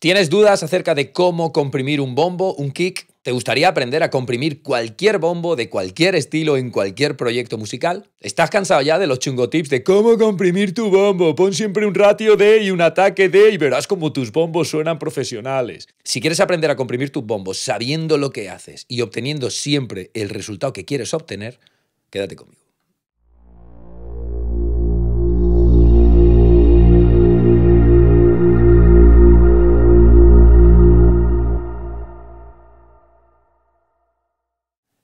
¿Tienes dudas acerca de cómo comprimir un bombo, un kick? ¿Te gustaría aprender a comprimir cualquier bombo de cualquier estilo en cualquier proyecto musical? ¿Estás cansado ya de los chungotips de cómo comprimir tu bombo? Pon siempre un ratio de y un ataque de y verás cómo tus bombos suenan profesionales. Si quieres aprender a comprimir tus bombos sabiendo lo que haces y obteniendo siempre el resultado que quieres obtener, quédate conmigo.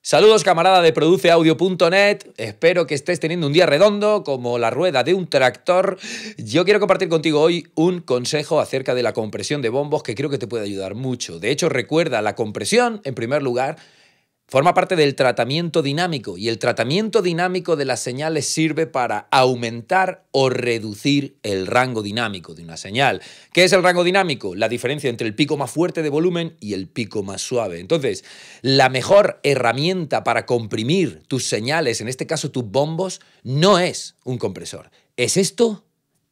Saludos camarada de produceaudio.net, espero que estés teniendo un día redondo como la rueda de un tractor. Yo quiero compartir contigo hoy un consejo acerca de la compresión de bombos que creo que te puede ayudar mucho. De hecho, recuerda, la compresión, en primer lugar, Forma parte del tratamiento dinámico y el tratamiento dinámico de las señales sirve para aumentar o reducir el rango dinámico de una señal. ¿Qué es el rango dinámico? La diferencia entre el pico más fuerte de volumen y el pico más suave. Entonces, la mejor herramienta para comprimir tus señales, en este caso tus bombos, no es un compresor. Es esto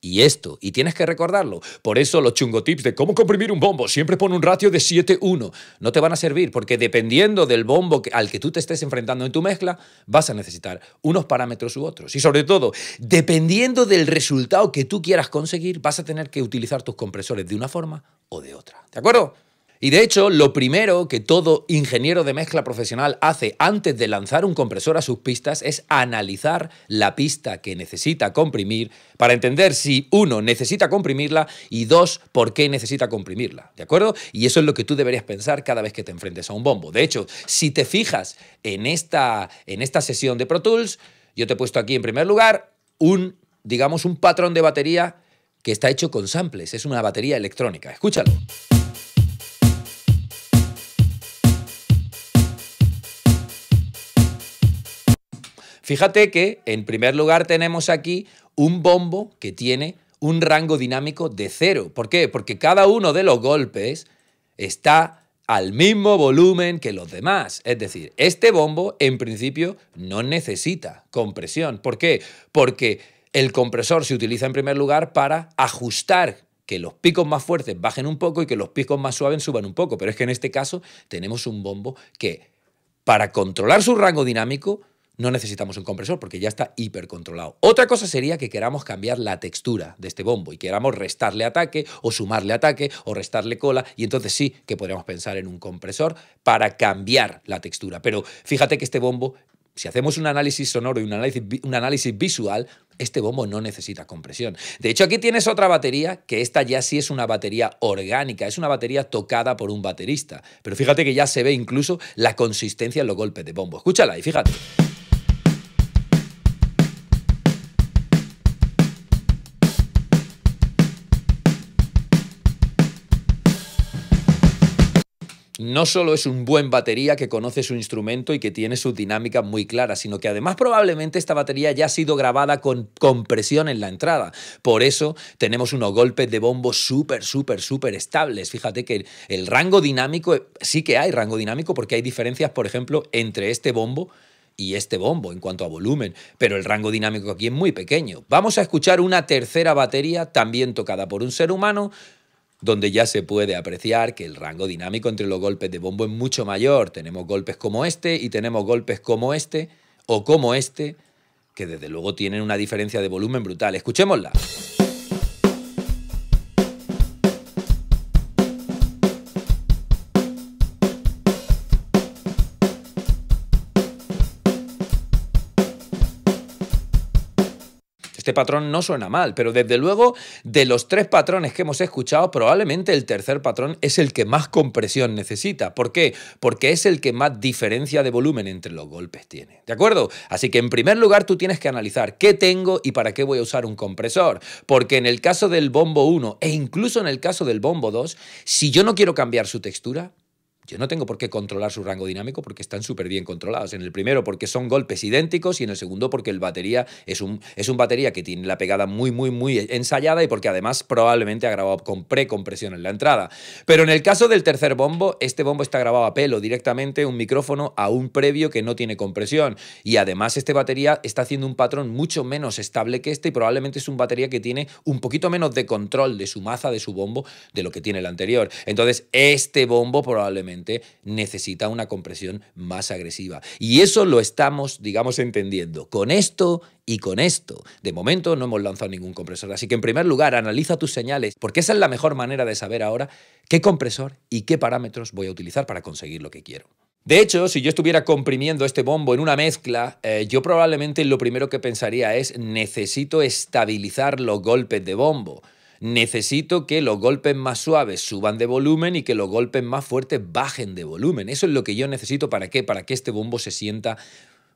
y esto, y tienes que recordarlo. Por eso los chungotips de cómo comprimir un bombo, siempre pon un ratio de 7-1, no te van a servir, porque dependiendo del bombo al que tú te estés enfrentando en tu mezcla, vas a necesitar unos parámetros u otros. Y sobre todo, dependiendo del resultado que tú quieras conseguir, vas a tener que utilizar tus compresores de una forma o de otra. ¿De acuerdo? Y de hecho, lo primero que todo ingeniero de mezcla profesional hace antes de lanzar un compresor a sus pistas es analizar la pista que necesita comprimir para entender si, uno, necesita comprimirla y dos, por qué necesita comprimirla. ¿De acuerdo? Y eso es lo que tú deberías pensar cada vez que te enfrentes a un bombo. De hecho, si te fijas en esta, en esta sesión de Pro Tools, yo te he puesto aquí en primer lugar un, digamos, un patrón de batería que está hecho con samples. Es una batería electrónica. Escúchalo. Fíjate que, en primer lugar, tenemos aquí un bombo que tiene un rango dinámico de cero. ¿Por qué? Porque cada uno de los golpes está al mismo volumen que los demás. Es decir, este bombo en principio no necesita compresión. ¿Por qué? Porque el compresor se utiliza en primer lugar para ajustar que los picos más fuertes bajen un poco y que los picos más suaves suban un poco. Pero es que en este caso tenemos un bombo que para controlar su rango dinámico no necesitamos un compresor porque ya está hipercontrolado. Otra cosa sería que queramos cambiar la textura de este bombo y queramos restarle ataque o sumarle ataque o restarle cola y entonces sí que podríamos pensar en un compresor para cambiar la textura. Pero fíjate que este bombo si hacemos un análisis sonoro y un análisis, un análisis, visual, este bombo no necesita compresión. De hecho, aquí tienes otra batería, que esta ya sí es una batería orgánica, es una batería tocada por un baterista. Pero fíjate que ya se ve incluso la consistencia en los golpes de bombo. Escúchala y fíjate. no solo es un buen batería que conoce su instrumento y que tiene su dinámica muy clara, sino que además probablemente esta batería ya ha sido grabada con compresión en la entrada. Por eso tenemos unos golpes de bombo súper, súper, súper estables. Fíjate que el, el rango dinámico, sí que hay rango dinámico porque hay diferencias, por ejemplo, entre este bombo y este bombo en cuanto a volumen, pero el rango dinámico aquí es muy pequeño. Vamos a escuchar una tercera batería también tocada por un ser humano donde ya se puede apreciar que el rango dinámico entre los golpes de bombo es mucho mayor. Tenemos golpes como este y tenemos golpes como este o como este, que desde luego tienen una diferencia de volumen brutal. Escuchémosla. Este patrón no suena mal, pero desde luego de los tres patrones que hemos escuchado, probablemente el tercer patrón es el que más compresión necesita. ¿Por qué? Porque es el que más diferencia de volumen entre los golpes tiene. ¿De acuerdo? Así que en primer lugar tú tienes que analizar qué tengo y para qué voy a usar un compresor. Porque en el caso del bombo 1 e incluso en el caso del bombo 2, si yo no quiero cambiar su textura, yo no tengo por qué controlar su rango dinámico porque están súper bien controlados. En el primero porque son golpes idénticos y en el segundo porque el batería es un, es un batería que tiene la pegada muy, muy, muy ensayada y porque además probablemente ha grabado con precompresión en la entrada. Pero en el caso del tercer bombo, este bombo está grabado a pelo directamente, un micrófono a un previo que no tiene compresión. Y además este batería está haciendo un patrón mucho menos estable que este y probablemente es un batería que tiene un poquito menos de control de su maza, de su bombo, de lo que tiene el anterior. Entonces este bombo probablemente necesita una compresión más agresiva. Y eso lo estamos, digamos, entendiendo. Con esto y con esto. De momento no hemos lanzado ningún compresor. Así que en primer lugar, analiza tus señales, porque esa es la mejor manera de saber ahora qué compresor y qué parámetros voy a utilizar para conseguir lo que quiero. De hecho, si yo estuviera comprimiendo este bombo en una mezcla, eh, yo probablemente lo primero que pensaría es necesito estabilizar los golpes de bombo necesito que los golpes más suaves suban de volumen y que los golpes más fuertes bajen de volumen. Eso es lo que yo necesito para Para que este bombo se sienta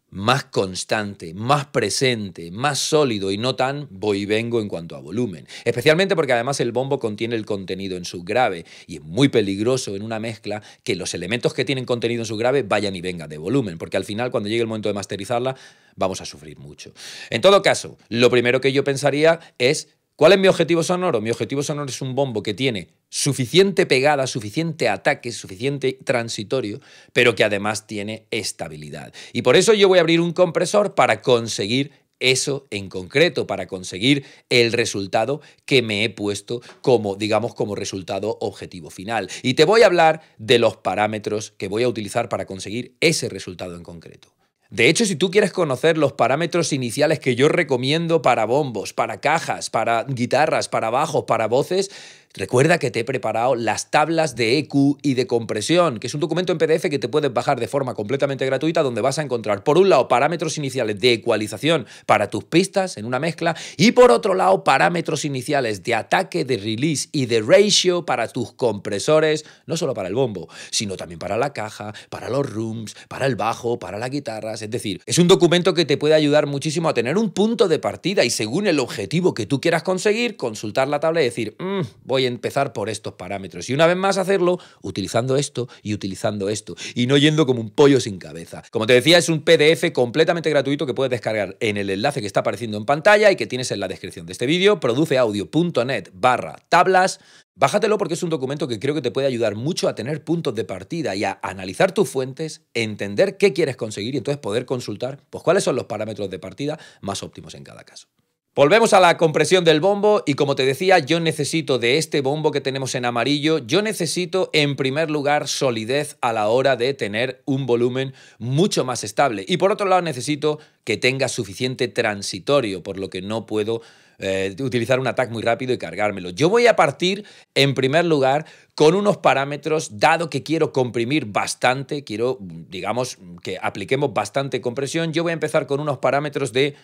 más constante, más presente, más sólido y no tan voy y vengo en cuanto a volumen. Especialmente porque además el bombo contiene el contenido en su grave y es muy peligroso en una mezcla que los elementos que tienen contenido en su grave vayan y vengan de volumen, porque al final cuando llegue el momento de masterizarla vamos a sufrir mucho. En todo caso, lo primero que yo pensaría es ¿Cuál es mi objetivo sonoro? Mi objetivo sonoro es un bombo que tiene suficiente pegada, suficiente ataque, suficiente transitorio, pero que además tiene estabilidad. Y por eso yo voy a abrir un compresor para conseguir eso en concreto para conseguir el resultado que me he puesto como, digamos, como resultado objetivo final. Y te voy a hablar de los parámetros que voy a utilizar para conseguir ese resultado en concreto. De hecho, si tú quieres conocer los parámetros iniciales que yo recomiendo para bombos, para cajas, para guitarras, para bajos, para voces, Recuerda que te he preparado las tablas de EQ y de compresión, que es un documento en PDF que te puedes bajar de forma completamente gratuita donde vas a encontrar, por un lado, parámetros iniciales de ecualización para tus pistas en una mezcla y, por otro lado, parámetros iniciales de ataque, de release y de ratio para tus compresores, no solo para el bombo, sino también para la caja, para los rooms, para el bajo, para las guitarras. Es decir, es un documento que te puede ayudar muchísimo a tener un punto de partida y según el objetivo que tú quieras conseguir, consultar la tabla y decir, mm, voy a empezar por estos parámetros. Y una vez más hacerlo utilizando esto y utilizando esto. Y no yendo como un pollo sin cabeza. Como te decía, es un PDF completamente gratuito que puedes descargar en el enlace que está apareciendo en pantalla y que tienes en la descripción de este vídeo. Produceaudio.net barra tablas. Bájatelo porque es un documento que creo que te puede ayudar mucho a tener puntos de partida y a analizar tus fuentes, entender qué quieres conseguir y entonces poder consultar pues, cuáles son los parámetros de partida más óptimos en cada caso. Volvemos a la compresión del bombo y como te decía, yo necesito de este bombo que tenemos en amarillo, yo necesito en primer lugar solidez a la hora de tener un volumen mucho más estable y por otro lado necesito que tenga suficiente transitorio, por lo que no puedo eh, utilizar un ataque muy rápido y cargármelo. Yo voy a partir en primer lugar con unos parámetros, dado que quiero comprimir bastante, quiero, digamos, que apliquemos bastante compresión, yo voy a empezar con unos parámetros de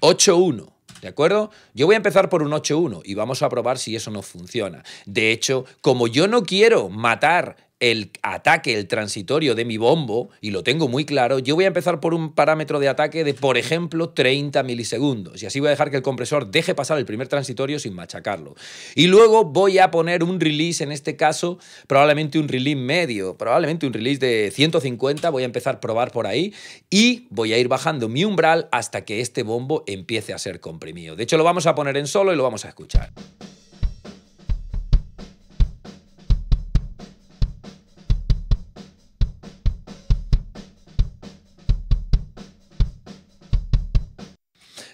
8.1. ¿De acuerdo? Yo voy a empezar por un 8-1 y vamos a probar si eso no funciona. De hecho, como yo no quiero matar el ataque, el transitorio de mi bombo, y lo tengo muy claro, yo voy a empezar por un parámetro de ataque de, por ejemplo, 30 milisegundos. Y así voy a dejar que el compresor deje pasar el primer transitorio sin machacarlo. Y luego voy a poner un release, en este caso, probablemente un release medio, probablemente un release de 150, voy a empezar a probar por ahí, y voy a ir bajando mi umbral hasta que este bombo empiece a ser comprimido. De hecho, lo vamos a poner en solo y lo vamos a escuchar.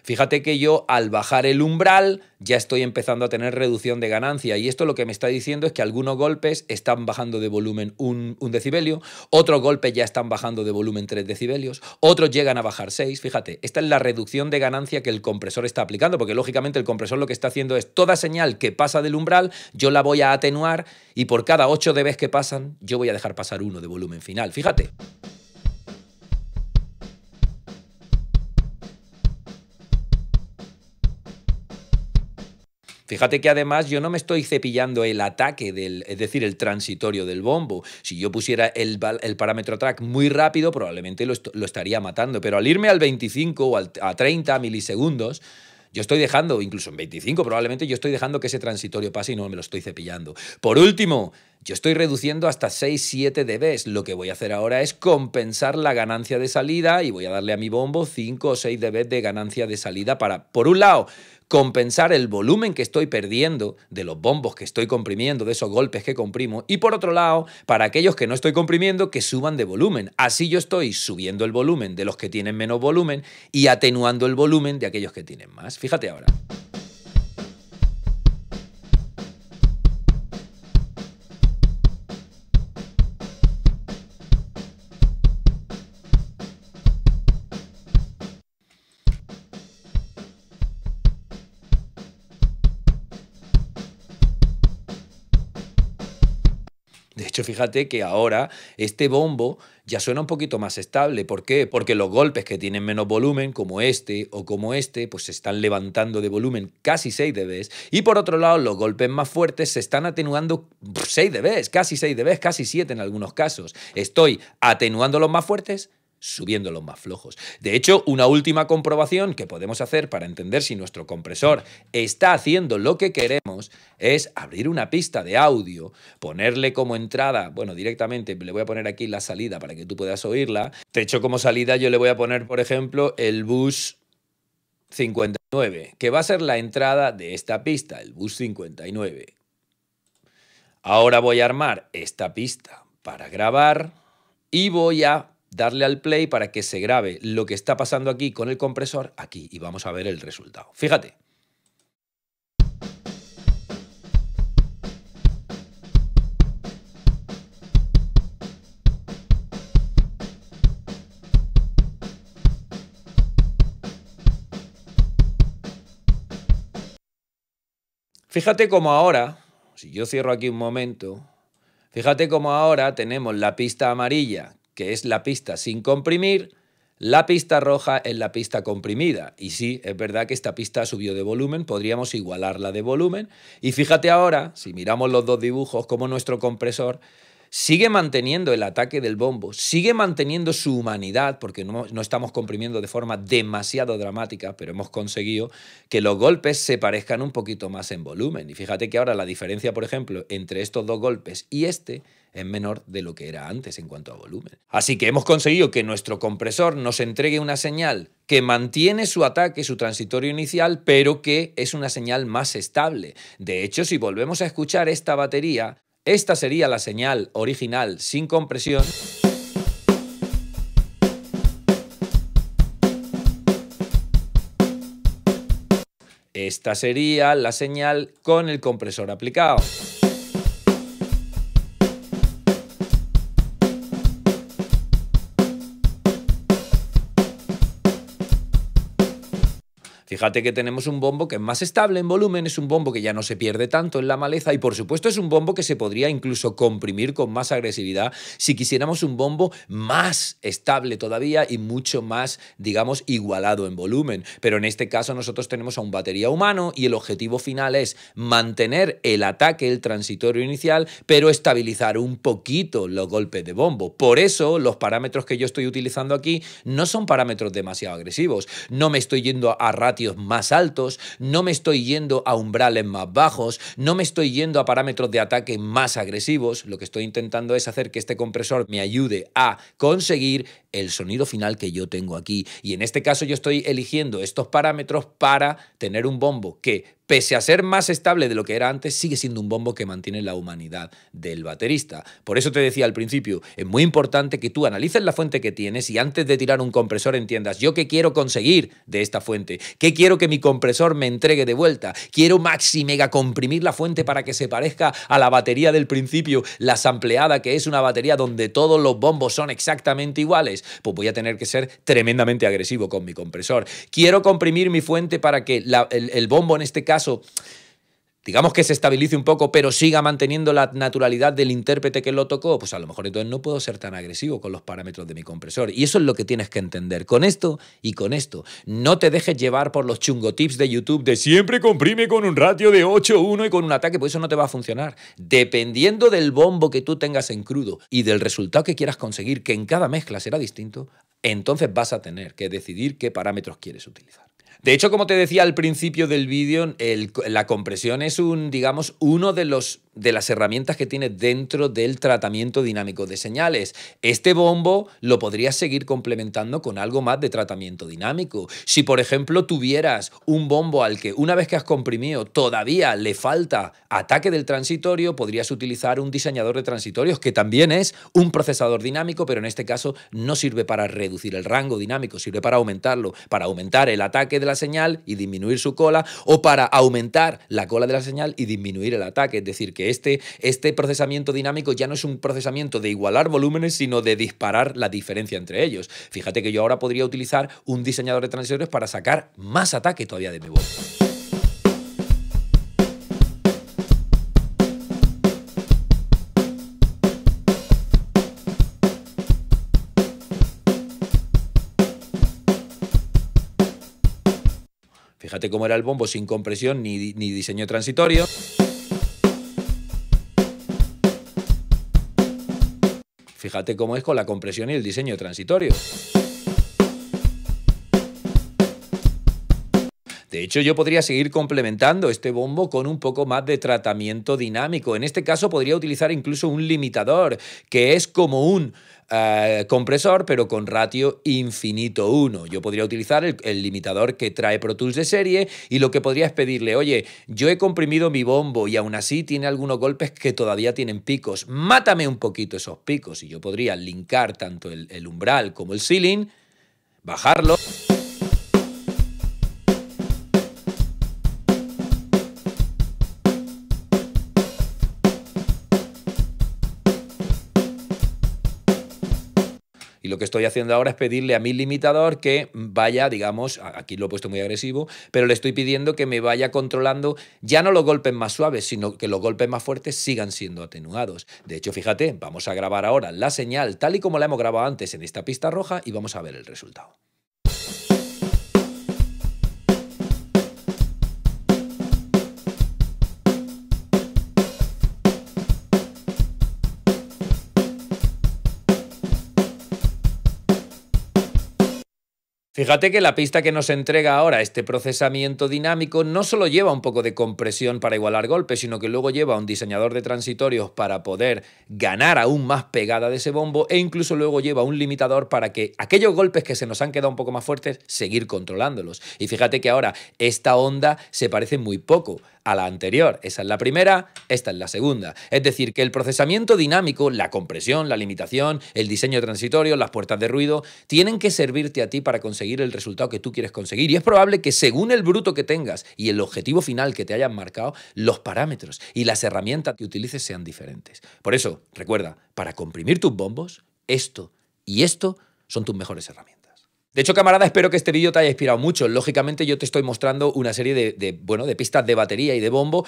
Fíjate que yo al bajar el umbral ya estoy empezando a tener reducción de ganancia y esto lo que me está diciendo es que algunos golpes están bajando de volumen un, decibelio, otros golpes ya están bajando de volumen tres decibelios, otros llegan a bajar 6. Fíjate, esta es la reducción de ganancia que el compresor está aplicando, porque lógicamente el compresor lo que está haciendo es toda señal que pasa del umbral, yo la voy a atenuar y por cada 8 vez que pasan, yo voy a dejar pasar uno de volumen final. Fíjate. Fíjate que además yo no me estoy cepillando el ataque, del, es decir, el transitorio del bombo. Si yo pusiera el, el parámetro track muy rápido, probablemente lo, estaría matando. Pero al irme al 25 o al, a 30 milisegundos, yo estoy dejando, incluso en 25 probablemente, yo estoy dejando que ese transitorio pase y no me lo estoy cepillando. Por último, yo estoy reduciendo hasta 6-7 dBs. Lo que voy a hacer ahora es compensar la ganancia de salida y voy a darle a mi bombo 5 o 6 dB de ganancia de salida para, por un lado, compensar el volumen que estoy perdiendo de los bombos que estoy comprimiendo, de esos golpes que comprimo, y por otro lado, para aquellos que no estoy comprimiendo, que suban de volumen. Así yo estoy subiendo el volumen de los que tienen menos volumen y atenuando el volumen de aquellos que tienen más. Fíjate ahora. De hecho, fíjate que ahora este bombo ya suena un poquito más estable. ¿Por qué? Porque los golpes que tienen menos volumen, como este o como este, pues se están levantando de volumen casi 6 dB. Y por otro lado, los golpes más fuertes se están atenuando 6 dB, casi 6 dB, casi 7 en algunos casos. Estoy atenuando los más fuertes subiendo los más flojos. De hecho, una última comprobación que podemos hacer para entender si nuestro compresor está haciendo lo que queremos es abrir una pista de audio, ponerle como entrada, bueno, directamente le voy a poner aquí la salida para que tú puedas oírla. De hecho, como salida yo le voy a poner, por ejemplo, el bus 59, que va a ser la entrada de esta pista, el bus 59. Ahora voy a armar esta pista para grabar y voy a darle al play para que se grabe lo que está pasando aquí con el compresor aquí y vamos a ver el resultado. Fíjate. Fíjate como ahora, si yo cierro aquí un momento, fíjate como ahora tenemos la pista amarilla que es la pista sin comprimir, la pista roja es la pista comprimida. Y sí, es verdad que esta pista subió de volumen, podríamos igualarla de volumen. Y fíjate ahora, si miramos los dos dibujos, como nuestro compresor sigue manteniendo el ataque del bombo, sigue manteniendo su humanidad, porque no, estamos comprimiendo de forma demasiado dramática, pero hemos conseguido que los golpes se parezcan un poquito más en volumen. Y fíjate que ahora la diferencia, por ejemplo, entre estos dos golpes y este es menor de lo que era antes en cuanto a volumen. Así que hemos conseguido que nuestro compresor nos entregue una señal que mantiene su ataque, su transitorio inicial, pero que es una señal más estable. De hecho, si volvemos a escuchar esta batería, esta sería la señal original sin compresión. Esta sería la señal con el compresor aplicado. Fíjate que tenemos un bombo que es más estable en volumen, es un bombo que ya no se pierde tanto en la maleza y por supuesto es un bombo que se podría incluso comprimir con más agresividad si quisiéramos un bombo más estable todavía y mucho más, digamos, igualado en volumen. Pero en este caso nosotros tenemos a un batería humano y el objetivo final es mantener el ataque, el transitorio inicial, pero estabilizar un poquito los golpes de bombo. Por eso los parámetros que yo estoy utilizando aquí no son parámetros demasiado agresivos. No me estoy yendo a rato más altos, no me estoy yendo a umbrales más bajos, no me estoy yendo a parámetros de ataque más agresivos, lo que estoy intentando es hacer que este compresor me ayude a conseguir el sonido final que yo tengo aquí. Y en este caso yo estoy eligiendo estos parámetros para tener un bombo que pese a ser más estable de lo que era antes, sigue siendo un bombo que mantiene la humanidad del baterista. Por eso te decía al principio, es muy importante que tú analices la fuente que tienes y antes de tirar un compresor entiendas, yo qué quiero conseguir de esta fuente, qué quiero que mi compresor me entregue de vuelta, quiero maxi mega comprimir la fuente para que se parezca a la batería del principio, la sampleada que es una batería donde todos los bombos son exactamente iguales, pues voy a tener que ser tremendamente agresivo con mi compresor. Quiero comprimir mi fuente para que el bombo en este caso digamos que se estabilice un poco, pero siga manteniendo la naturalidad del intérprete que lo tocó, pues a lo mejor entonces no puedo ser tan agresivo con los parámetros de mi compresor. Y eso es lo que tienes que entender con esto y con esto. No te dejes llevar por los chungotips de YouTube de siempre comprime con un ratio de 8-1 y con un ataque, pues eso no te va a funcionar. Dependiendo del bombo que tú tengas en crudo y del resultado que quieras conseguir, que en cada mezcla será distinto, entonces vas a tener que decidir qué parámetros quieres utilizar. De hecho, como te decía al principio del vídeo, la compresión es un, digamos, uno de los de las herramientas que tiene dentro del tratamiento dinámico de señales. Este bombo lo podrías seguir complementando con algo más de tratamiento dinámico. Si, por ejemplo, tuvieras un bombo al que una vez que has comprimido todavía le falta ataque del transitorio, podrías utilizar un diseñador de transitorios que también es un procesador dinámico, pero en este caso no sirve para reducir el rango dinámico, sirve para aumentarlo, para aumentar el ataque de la señal y disminuir su cola o para aumentar la cola de la señal y disminuir el ataque, es decir, que este, este, procesamiento dinámico ya no es un procesamiento de igualar volúmenes, sino de disparar la diferencia entre ellos. Fíjate que yo ahora podría utilizar un diseñador de transitorios para sacar más ataque todavía de mi voz. Fíjate cómo era el bombo sin compresión ni, ni diseño transitorio. Fíjate cómo es con la compresión y el diseño transitorio. De hecho, yo podría seguir complementando este bombo con un poco más de tratamiento dinámico. En este caso podría utilizar incluso un limitador, que es como un eh, compresor, pero con ratio infinito 1. Yo podría utilizar el, limitador que trae Pro Tools de serie y lo que podría es pedirle, oye, yo he comprimido mi bombo y aún así tiene algunos golpes que todavía tienen picos, mátame un poquito esos picos y yo podría linkar tanto el umbral como el ceiling, bajarlo. lo que estoy haciendo ahora es pedirle a mi limitador que vaya, digamos, aquí lo he puesto muy agresivo, pero le estoy pidiendo que me vaya controlando ya no los golpes más suaves, sino que los golpes más fuertes sigan siendo atenuados. De hecho, fíjate, vamos a grabar ahora la señal tal y como la hemos grabado antes en esta pista roja y vamos a ver el resultado. Fíjate que la pista que nos entrega ahora este procesamiento dinámico no solo lleva un poco de compresión para igualar golpes, sino que luego lleva un diseñador de transitorios para poder ganar aún más pegada de ese bombo e incluso luego lleva un limitador para que aquellos golpes que se nos han quedado un poco más fuertes, seguir controlándolos. Y fíjate que ahora esta onda se parece muy poco a la anterior. Esa es la primera, esta es la segunda. Es decir, que el procesamiento dinámico, la compresión, la limitación, el diseño transitorio, las puertas de ruido, tienen que servirte a ti para conseguir el resultado que tú quieres conseguir. Y es probable que según el bruto que tengas y el objetivo final que te hayan marcado, los parámetros y las herramientas que utilices sean diferentes. Por eso, recuerda, para comprimir tus bombos, esto y esto son tus mejores herramientas. De hecho, camarada, espero que este vídeo te haya inspirado mucho. Lógicamente, yo te estoy mostrando una serie de, bueno, de pistas de batería y de bombo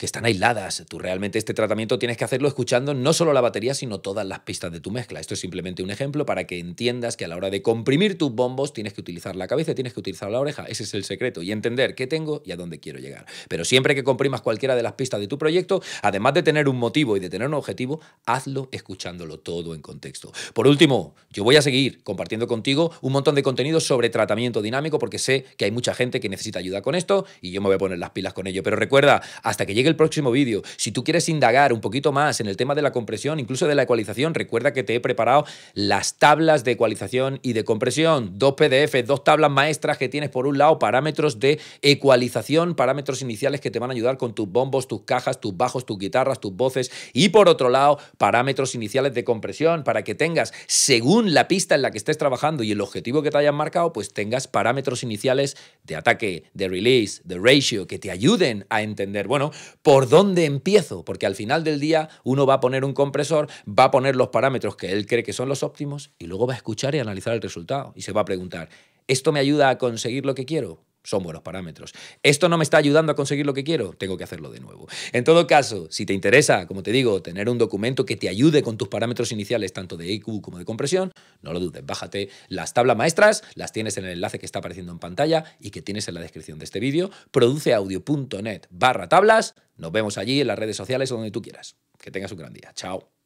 que están aisladas. Tú realmente este tratamiento tienes que hacerlo escuchando no solo la batería, sino todas las pistas de tu mezcla. Esto es simplemente un ejemplo para que entiendas que a la hora de comprimir tus bombos tienes que utilizar la cabeza, tienes que utilizar la oreja. Ese es el secreto y entender qué tengo y a dónde quiero llegar. Pero siempre que comprimas cualquiera de las pistas de tu proyecto, además de tener un motivo y de tener un objetivo, hazlo escuchándolo todo en contexto. Por último, yo voy a seguir compartiendo contigo un montón de contenido sobre tratamiento dinámico porque sé que hay mucha gente que necesita ayuda con esto y yo me voy a poner las pilas con ello. Pero recuerda, hasta que llegue el próximo vídeo. Si tú quieres indagar un poquito más en el tema de la compresión, incluso de la ecualización, recuerda que te he preparado las tablas de ecualización y de compresión, dos PDF, dos tablas maestras que tienes por un lado parámetros de ecualización, parámetros iniciales que te van a ayudar con tus bombos, tus cajas, tus bajos, tus guitarras, tus voces y por otro lado parámetros iniciales de compresión para que tengas, según la pista en la que estés trabajando y el objetivo que te hayan marcado, pues tengas parámetros iniciales de ataque, de release, de ratio, que te ayuden a entender, bueno, ¿Por dónde empiezo? Porque al final del día uno va a poner un compresor, va a poner los parámetros que él cree que son los óptimos y luego va a escuchar y analizar el resultado y se va a preguntar, ¿esto me ayuda a conseguir lo que quiero? son buenos parámetros. ¿Esto no me está ayudando a conseguir lo que quiero? Tengo que hacerlo de nuevo. En todo caso, si te interesa, como te digo, tener un documento que te ayude con tus parámetros iniciales, tanto de IQ e como de compresión, no lo dudes, bájate las tablas maestras, las tienes en el enlace que está apareciendo en pantalla y que tienes en la descripción de este vídeo, produceaudio.net barra tablas, nos vemos allí en las redes sociales o donde tú quieras. Que tengas un gran día. Chao.